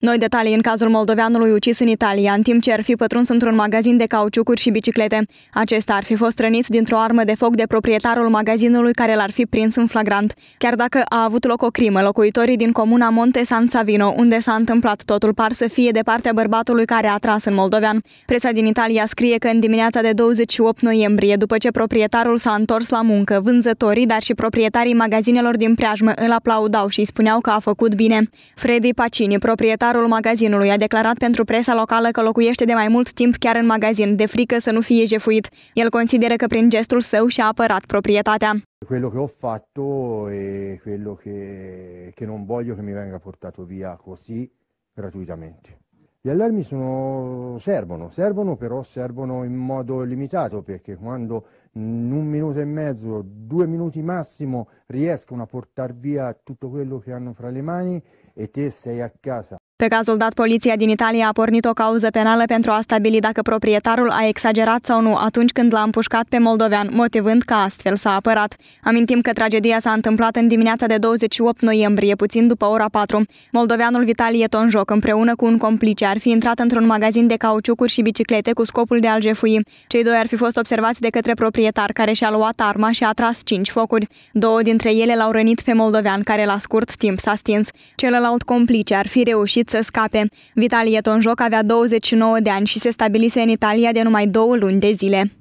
Noi detalii în cazul moldoveanului ucis în Italia, în timp ce ar fi pătruns într-un magazin de cauciucuri și biciclete. Acesta ar fi fost rănit dintr-o armă de foc de proprietarul magazinului care l-ar fi prins în flagrant. Chiar dacă a avut loc o crimă, locuitorii din comuna Monte San Savino, unde s-a întâmplat totul, par să fie de partea bărbatului care a tras în moldovean. Presa din Italia scrie că în dimineața de 28 noiembrie, după ce proprietarul s-a întors la muncă, vânzătorii, dar și proprietarii magazinelor din preajmă îl aplaudau și îi spuneau că a făcut bine. Freddy Pacini, proprietar proprietarul magazinului a declarat pentru presa locală că locuiește de mai mult timp chiar în magazin, de frică să nu fie jefuit. El consideră că prin gestul său și-a apărat proprietatea. Quello che ho fatto e quello che, che non voglio che mi venga portato via così gratuitamente. Gli allarmi sono, servono, servono però servono in modo limitato perché quando in un minuto e mezzo, due minuti massimo riescono a portare via tutto quello che hanno fra le mani e te sei a casa Pe cazul dat, poliția din Italia a pornit o cauză penală pentru a stabili dacă proprietarul a exagerat sau nu atunci când l-a împușcat pe moldovean, motivând că astfel s-a apărat. Amintim că tragedia s-a întâmplat în dimineața de 28 noiembrie, puțin după ora 4. Moldoveanul Vitalie Tonjoc, împreună cu un complice, ar fi intrat într-un magazin de cauciucuri și biciclete cu scopul de a-l jefui. Cei doi ar fi fost observați de către proprietar, care și-a luat arma și a tras cinci focuri. Două dintre ele l-au rănit pe moldovean, care la scurt timp s-a stins. Celălalt complice ar fi reușit reușit să scape. Vitalie Tonjoc avea 29 de ani și se stabilise în Italia de numai două luni de zile.